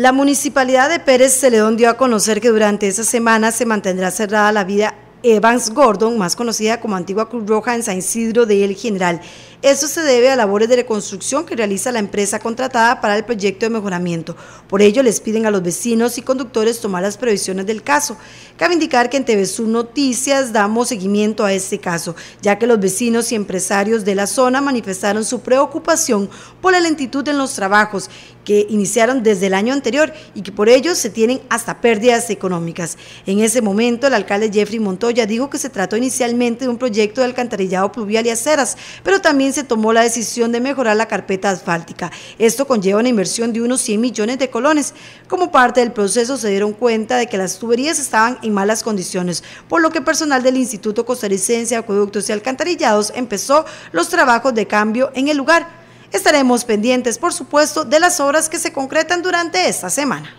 La municipalidad de Pérez Celedón dio a conocer que durante esa semana se mantendrá cerrada la vía Evans Gordon, más conocida como Antigua Cruz Roja en San Isidro de El General eso se debe a labores de reconstrucción que realiza la empresa contratada para el proyecto de mejoramiento. Por ello, les piden a los vecinos y conductores tomar las previsiones del caso. Cabe indicar que en TVSU Noticias damos seguimiento a este caso, ya que los vecinos y empresarios de la zona manifestaron su preocupación por la lentitud en los trabajos que iniciaron desde el año anterior y que por ello se tienen hasta pérdidas económicas. En ese momento, el alcalde Jeffrey Montoya dijo que se trató inicialmente de un proyecto de alcantarillado pluvial y aceras, pero también se tomó la decisión de mejorar la carpeta asfáltica. Esto conlleva una inversión de unos 100 millones de colones. Como parte del proceso se dieron cuenta de que las tuberías estaban en malas condiciones, por lo que personal del Instituto Costarricense de Acueductos y Alcantarillados empezó los trabajos de cambio en el lugar. Estaremos pendientes, por supuesto, de las obras que se concretan durante esta semana.